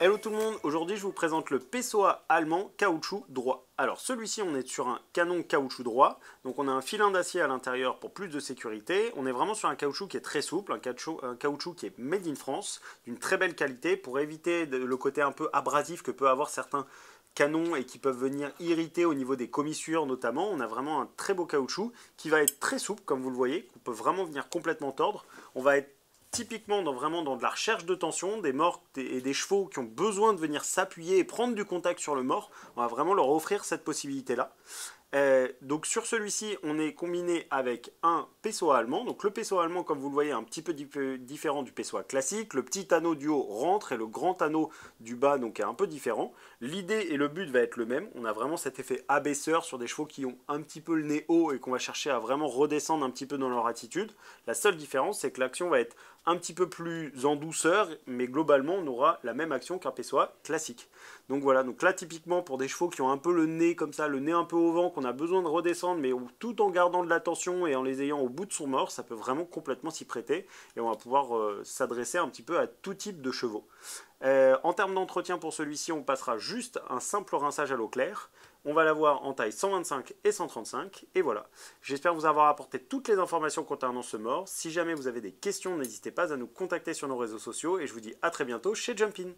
Hello tout le monde, aujourd'hui je vous présente le PSOA allemand caoutchouc droit. Alors celui-ci on est sur un canon caoutchouc droit, donc on a un filin d'acier à l'intérieur pour plus de sécurité, on est vraiment sur un caoutchouc qui est très souple, un caoutchouc, qui est made in France, d'une très belle qualité pour éviter le côté un peu abrasif que peuvent avoir certains canons et qui peuvent venir irriter au niveau des commissures notamment. On a vraiment un très beau caoutchouc qui va être très souple comme vous le voyez, qu'on peut vraiment venir complètement tordre. On va être typiquement dans, vraiment dans de la recherche de tension, des morts et des chevaux qui ont besoin de venir s'appuyer et prendre du contact sur le mort, on va vraiment leur offrir cette possibilité-là. Euh, donc sur celui-ci, on est combiné avec un peso allemand. Donc le peso allemand, comme vous le voyez, est un petit peu différent du peso classique. Le petit anneau du haut rentre et le grand anneau du bas donc est un peu différent. L'idée et le but va être le même. On a vraiment cet effet abaisseur sur des chevaux qui ont un petit peu le nez haut et qu'on va chercher à vraiment redescendre un petit peu dans leur attitude. La seule différence, c'est que l'action va être un petit peu plus en douceur, mais globalement, on aura la même action qu'un PSOA classique. Donc voilà, donc là typiquement pour des chevaux qui ont un peu le nez comme ça, le nez un peu au vent, on a besoin de redescendre, mais tout en gardant de l'attention et en les ayant au bout de son mort, ça peut vraiment complètement s'y prêter. Et on va pouvoir euh, s'adresser un petit peu à tout type de chevaux. Euh, en termes d'entretien pour celui-ci, on passera juste un simple rinçage à l'eau claire. On va l'avoir en taille 125 et 135. Et voilà. J'espère vous avoir apporté toutes les informations concernant ce mort. Si jamais vous avez des questions, n'hésitez pas à nous contacter sur nos réseaux sociaux. Et je vous dis à très bientôt chez Jumpin.